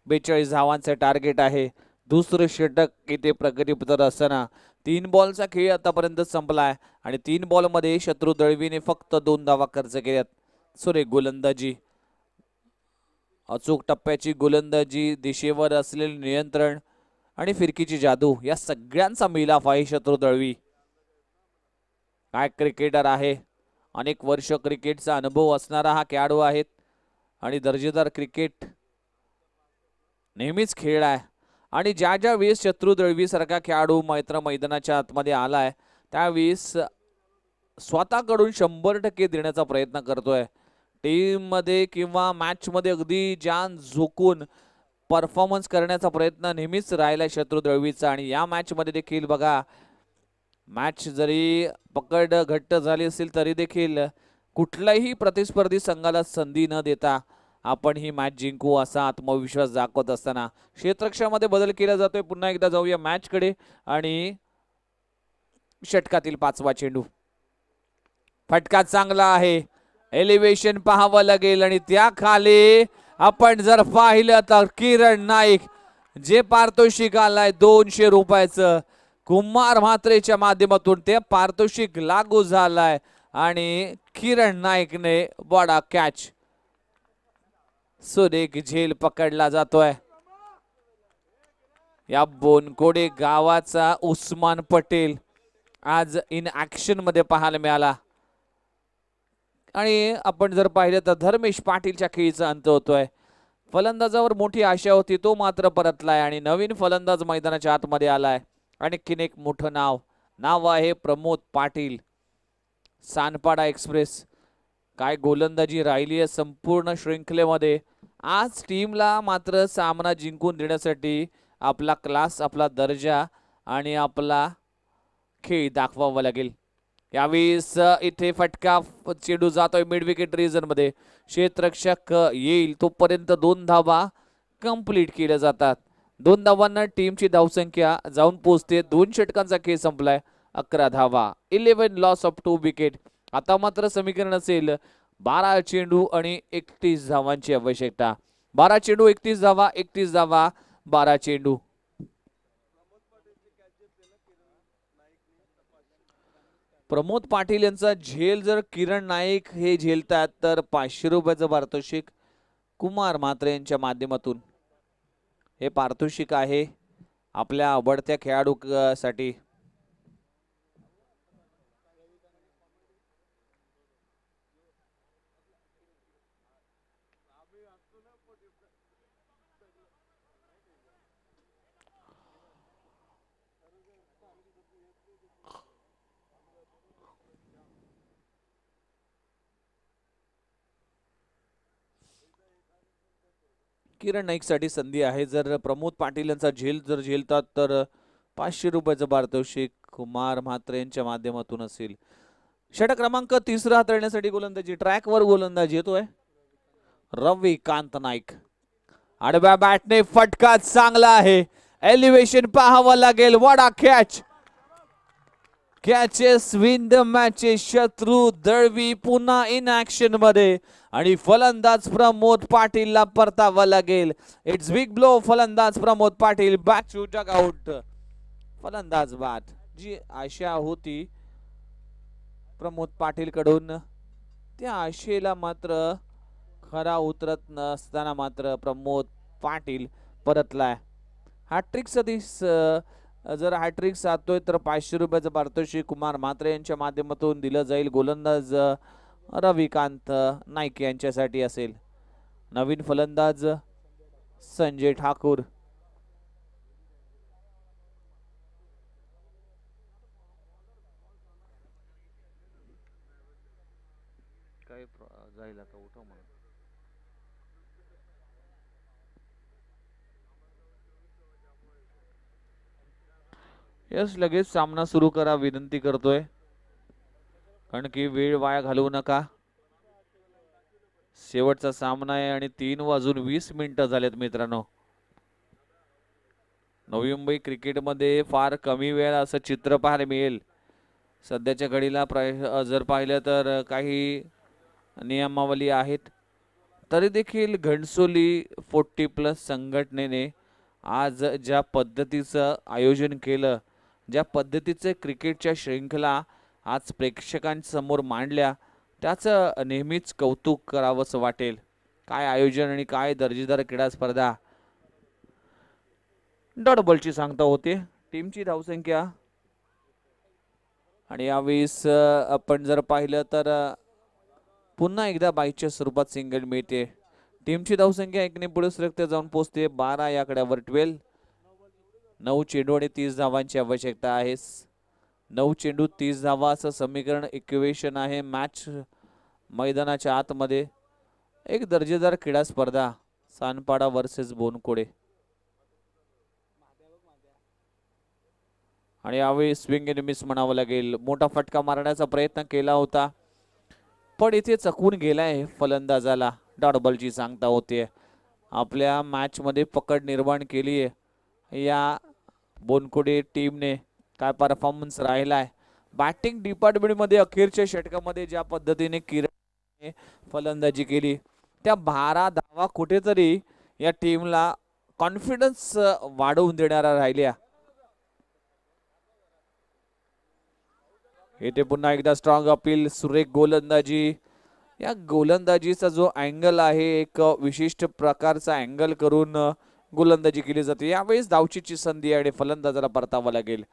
बेचाळीस धावांचं टार्गेट आहे दुसरं षटक येथे प्रगतीपथात असताना तीन बॉलचा खेळ आतापर्यंत संपला आहे आणि तीन बॉलमध्ये शत्रू दळवीने फक्त दोन धावा खर्च केल्यात सुरे गोलंदाजी अचूक टप्प्याची गोलंदाजी दिशेवर असलेले नियंत्रण आणि फिरकीची जादू या सगळ्यांचा मिलाफ आहे शत्रू दळवी काय क्रिकेटर आहे अनेक वर्ष क्रिकेटचा अनुभव असणारा हा खेळाडू आहेत आणि दर्जेदार क्रिकेट नेहमीच खेळ आहे आणि ज्या ज्या वेळेस शत्रू दळवीसारखा खेळाडू मैत्र मैदानाच्या आतमध्ये आला आहे त्यावेळेस स्वतःकडून शंभर टक्के देण्याचा प्रयत्न करतोय टीममध्ये किंवा मॅचमध्ये अगदी जान झोकून परफॉर्मन्स करण्याचा प्रयत्न नेहमीच राहिला शत्रू दळवीचा आणि या मॅचमध्ये देखील बघा मॅच जरी पकड घट्ट झाली असेल तरी देखील कुठल्याही प्रतिस्पर्धी संघाला संधी न देता आपण ही मॅच जिंकू असा आत्मविश्वास दाखवत असताना क्षेत्रक्षामध्ये बदल केला जातोय पुन्हा एकदा जाऊया मॅचकडे आणि षटकातील पाचवा चेंडू फटका चांगला आहे एलिव्हेशन पाहावं लागेल आणि त्या खाली आपण जर पाहिलं तर किरण नाईक जे पारितोषिक आलाय दोनशे रुपयाचं कुमार म्हात्रेच्या माध्यमातून ते पारितोषिक लागू झालाय आणि किरण नाईकने बडा कॅच सुरेख झेल पकडला जातोय या बोनकोडे गावाचा उस्मान पटेल आज इन ऍक्शन मध्ये पाहायला मिळाला आणि आपण जर पाहिलं तर धर्मेश पाटीलच्या खेळीचा अंत होतोय फलंदाजावर मोठी आशा होती तो मात्र परतलाय आणि नवीन फलंदाज मैदानाच्या आतमध्ये आलाय आणखीन एक मोठं नाव नाव आहे प्रमोद पाटील सानपाडा एक्सप्रेस काय गोलंदाजी राहिली आहे संपूर्ण शृंखलेमध्ये आज टीमला मात्र सामना जिंकून देण्यासाठी आपला क्लास आपला दर्जा आणि आपला खेळ दाखवावा लागेल यावेळेस इथे फटका चेंडू जातोय मिड विकेट मध्ये क्षेत्ररक्षक येईल तोपर्यंत दोन धावा कंप्लीट केल्या जातात दोन धावांना टीमची धावसंख्या जाऊन पोचते दोन षटकांचा खेळ संपलाय अकरा धावा eleven loss of two wicket आता मात्र समीकरण असेल बारा चेंडू आणि एकतीस धावांची आवश्यकता बारा चेंडू एकतीस धावा एकतीस धावा बारा चेंडू प्रमोद पाटील यांचा झेल जर किरण नाईक हे झेलतात तर पाचशे रुपयाचं पारितोषिक कुमार म्हात्रे यांच्या माध्यमातून हे पारितोषिक आहे आपल्या आवडत्या खेळाडूसाठी किरण नाईकसाठी संधी आहे जर प्रमोद पाटील यांचा झेल जर झेलतात तर पाचशे रुपयाचं पारितोषिक कुमार म्हात्रे यांच्या माध्यमातून असेल षटक क्रमांक तिसरा हातळण्यासाठी गोलंदाजी ट्रॅकवर गोलंदाज येतोय रवी कांत नाईक आडव्या बॅटने फटका चांगला आहे एलिव्हेशन पाहावं लागेल what a catch catches win the matches Shatru Dalvi पुन्हा इन ऍक्शन मध्ये आणि फलंदाज प्रमोद पाटीलला परतावा लागेल इट्स बिग ब्लो फलंदाज Pramod Patil back to dugout फलंदाज बाद जी आशा होती प्रमोद पाटील कडून त्या आशेला मात्र खरा उतरत नसताना मात्र प्रमोद पाटील परतलाय हा ट्रिक सदीस जर हॅट्रिक साधतोय तर पाचशे रुपयाचं पारितोषिक कुमार म्हात्रे यांच्या माध्यमातून दिलं जाईल गोलंदाज रविकांत नाईक यांच्यासाठी असेल नवीन फलंदाज संजय ठाकूर काय उठव यस लगेच सामना सुरू करा विनंती करतोय कारण की वेळ वाया घालवू नका शेवटचा सामना आहे आणि तीन वाजून वीस मिनिटं झालेत मित्रांनो नवी मुंबई क्रिकेटमध्ये फार कमी वेळ असं चित्र पाहायला मिळेल सध्याच्या घडीला प्राय जर पाहिलं तर काही नियमावली आहेत तरी देखील घणसोली फोर्टी प्लस संघटनेने आज ज्या पद्धतीचं आयोजन केलं ज्या पद्धतीचे क्रिकेटच्या श्रृंखला आज प्रेक्षकांसमोर मांडल्या त्याचं नेहमीच कौतुक करावंसं वाटेल काय आयोजन आणि काय दर्जेदार क्रीडा स्पर्धा डॉट बॉलची सांगता होते टीमची धावसंख्या आणि यावेळेस आपण जर पाहिलं तर पुन्हा एकदा बाईच्या स्वरूपात सिंगल मिळते टीमची धावसंख्या एकने पुढे सरकते जाऊन पोचते बारा याकड्यावर ट्वेल्व नऊ चेंडू आणि तीस धावांची आवश्यकता आहे नऊ चेंडू तीस धावा असं समीकरण इक्वेशन आहे मॅच मैदानाच्या आतमध्ये एक दर्जेदार क्रीडा स्पर्धा सानपाडा वर्सेस बोनकोडे आणि यावेळी स्विंग एन मिस म्हणावं लागेल मोठा फटका मारण्याचा प्रयत्न केला होता पण इथे चकवून गेलाय फलंदाजाला डॉट जी सांगता होते आपल्या मॅचमध्ये पकड निर्माण केली आहे या बोनकुडे टीमने काय परफॉर्मन्स राहिला आहे बॅटिंग मध्ये अखेरच्या षटकामध्ये ज्या पद्धतीने किरण फलंदाजी केली त्या बारा धावा कुठेतरी या टीमला कॉन्फिडन्स वाढवून देणारा राहिल्या येथे पुन्हा एकदा स्ट्रॉंग अपील सुरेख गोलंदाजी या गोलंदाजीचा जो अँगल आहे एक विशिष्ट प्रकारचा अँगल करून गोलंदाजी केली जाते यावेळेस धावचीची संधी आणि फलंदाजाला परतावं लागेल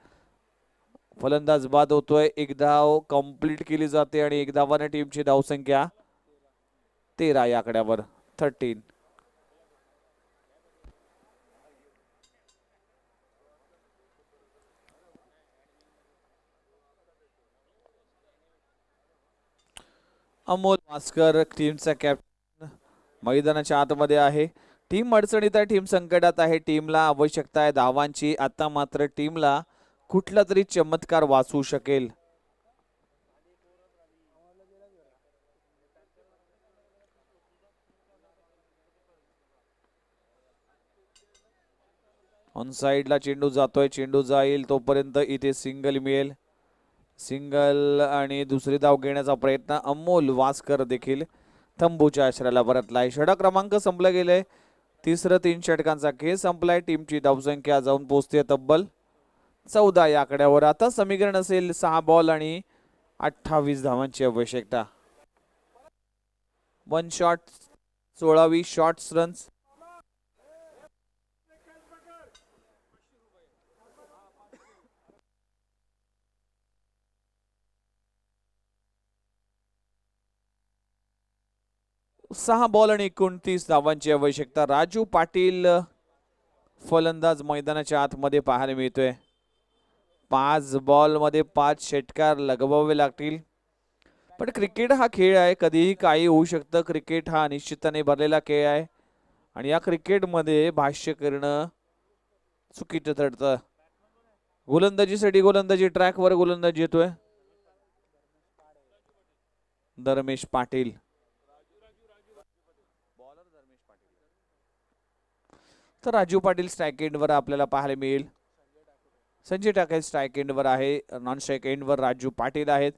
फलंदाज बाद होतोय एक धाव कम्प्लीट केली जाते आणि एक धावाने टीमची संख्या तेरा या आकड्यावर थर्टीन अमोल भास्कर टीमचा कॅप्टन मैदानाच्या आतमध्ये आहे टीम अडचणीत आहे टीम संकटात आहे टीमला आवश्यकता आहे धावांची आता मात्र टीमला कुठला तरी चमत्कार वाचू शकेल ऑन साईडला चेंडू जातोय चेंडू जाईल तोपर्यंत इथे सिंगल मिळेल सिंगल आणि दुसरी धाव घेण्याचा प्रयत्न अमोल वास्कर देखील थंबूच्या आश्रयाला परतला आहे क्रमांक संपला गेलाय तिसरं तीन षटकांचा खेळ संपलाय टीमची धावसंख्या जाऊन पोहोचते तब्बल चौदा या आकड्यावर आता समीकरण असेल सहा बॉल आणि अठ्ठावीस धावांची आवश्यकता वन शॉट सोळावी शॉर्ट्स रन्स सहा बॉल आणि एकोणतीस धावांची आवश्यकता राजू पाटील फलंदाज मैदानाच्या आतमध्ये पाहायला मिळतोय पाच बॉलमध्ये पाच षटकार लगवावे लागतील पण क्रिकेट हा खेळ आहे कधीही काही होऊ शकतं क्रिकेट हा निश्चिताने भरलेला खेळ आहे आणि या क्रिकेटमध्ये भाष्य करणं चुकीचं ठरतं गोलंदाजीसाठी गोलंदाजी ट्रॅकवर गोलंदाजी येतोय धर्मेश पाटील तर राजू पाटील स्ट्राईक एंडवर आपल्याला पाहायला मिळेल संजय टाके स्ट्राईक एंडवर आहे नॉन स्ट्राईक एंडवर राजू पाटील आहेत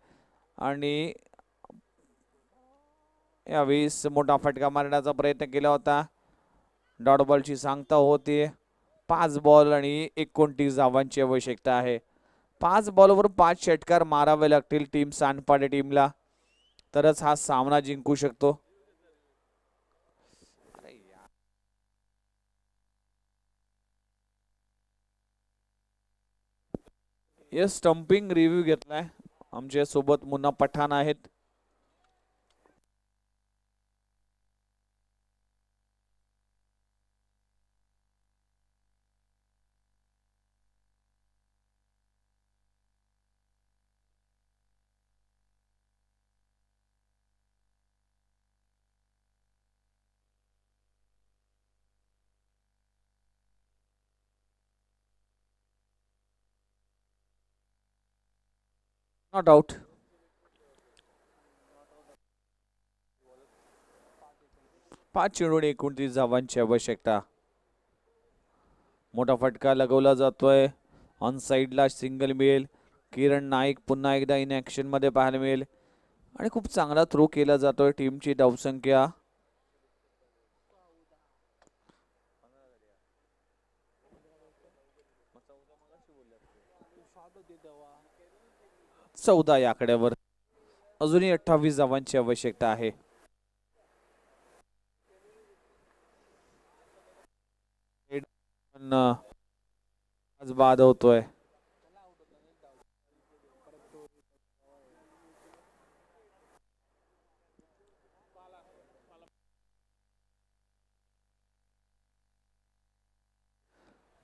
आणि यावेळीस मोठा फटका मारण्याचा प्रयत्न केला होता डॉट बॉलची सांगता होते पाच बॉल आणि एकोणतीस धावांची आवश्यकता आहे पाच बॉलवर पाच षटकार मारावे लागतील टीम सानपाडे टीमला तरच हा सामना जिंकू शकतो ये स्टम्पिंग रिव्ह्यू घेतलाय आमच्या सोबत मुन्ना पठाण आहेत नॉट doubt. पाच चेंडूने एकोणतीस धावांची आवश्यकता मोठा फटका लगवला जातोय ऑन साईडला सिंगल मिळेल किरण नाईक पुन्हा एकदा इन ॲक्शनमध्ये पाहायला मिळेल आणि खूप चांगला थ्रो केला जातोय टीमची धावसंख्या चौदा या आकड्यावर अजूनही अठ्ठावीस धावांची आवश्यकता आहे आज बाद होतोय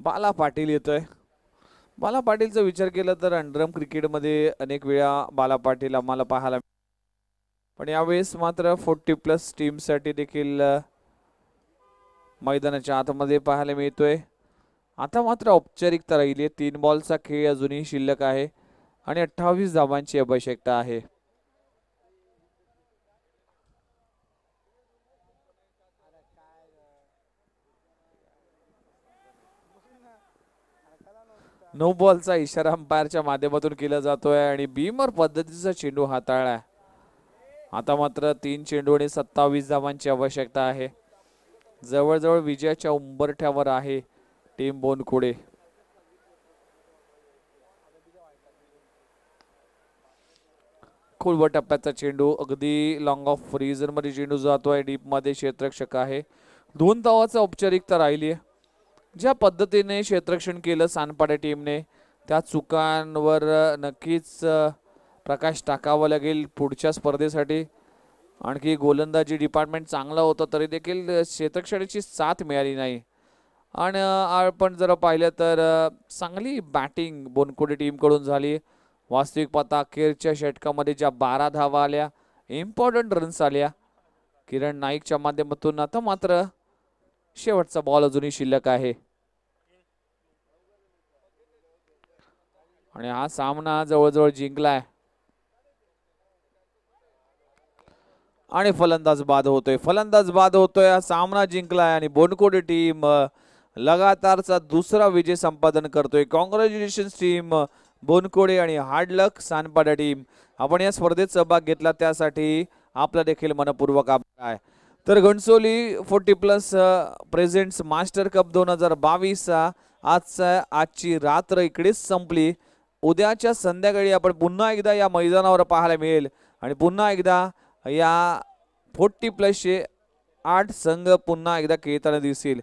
बाला पाटील येतोय बाला पाटीलचा विचार केला तर अंडरम क्रिकेटमध्ये अनेक वेळा बाला पाटील आम्हाला पाहायला पण यावेळेस मात्र फोर्टी प्लस टीमसाठी देखील मैदानाच्या आतमध्ये पाहायला मिळतोय आता मात्र औपचारिकता राहिली आहे तीन बॉलचा खेळ अजूनही शिल्लक आहे आणि अठ्ठावीस धावांची आवश्यकता आहे नो बॉलचा इशारा अंपायरच्या माध्यमातून केला जातोय आणि बीमर पद्धतीचा चेंडू हाताळलाय आता मात्र तीन चेंडू आणि सत्तावीस धावांची आवश्यकता आहे जवळजवळ विजयाच्या उंबरठ्यावर आहे टीम बोनकुडे खुलव टप्प्याचा चेंडू अगदी लॉंग ऑफ रिजन मध्ये चेंडू जातोय डीप मध्ये क्षेत्रक्षक आहे दोन धावाचा औपचारिकता राहिली आहे ज्या पद्धतीने क्षेत्ररक्षण केलं सानपाड्या टीमने त्या चुकांवर नक्कीच प्रकाश टाकावा लागेल पुढच्या स्पर्धेसाठी आणखी गोलंदाजी डिपार्टमेंट चांगला होता तरी देखील क्षेत्रक्षणाची साथ मिळाली नाही आणि आपण जर पाहिलं तर चांगली बॅटिंग बोनकुडे टीमकडून झाली वास्तविक पाहता अखेरच्या षटकामध्ये ज्या बारा धावा आल्या इम्पॉर्टंट रन्स आल्या किरण नाईकच्या माध्यमातून आता मात्र शेवटचा बॉल अजूनही शिल्लक आहे आणि हा सामना जवळजवळ जिंकलाय आणि फलंदाज बाद होतोय फलंदाज बाद होतोय हा सामना जिंकलाय आणि बोनकोडी टीम लगातारचा दुसरा विजय संपादन करतोय कॉंग्रॅच्युलेशन टीम बोनकोडे आणि हार्डलक सानपाडा टीम आपण या स्पर्धेत सहभाग घेतला त्यासाठी आपला देखील मनपूर्वक आभार आहे तर Ghansoli forty plus presents master cup दोन हजार बावीस आजचा आजची रात्र इकडेच संपली उद्याच्या संध्याकाळी आपण पुन्हा एकदा या मैदानावर पाहायला मिळेल आणि पुन्हा एकदा या फोर्टी प्लसचे आठ संघ पुन्हा एकदा खेळताना दिसतील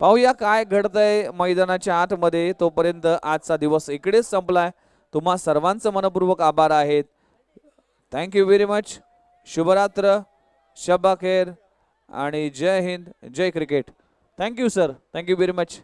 पाहूया काय घडतंय मैदानाच्या आतमध्ये तोपर्यंत आजचा दिवस इकडेच संपलाय तुम्हा सर्वांचं मनपूर्वक आभार आहेत थँक्यू व्हेरी मच शुभरात्र शबाखेर आणि जय हिंद जय cricket thank you sir thank you very much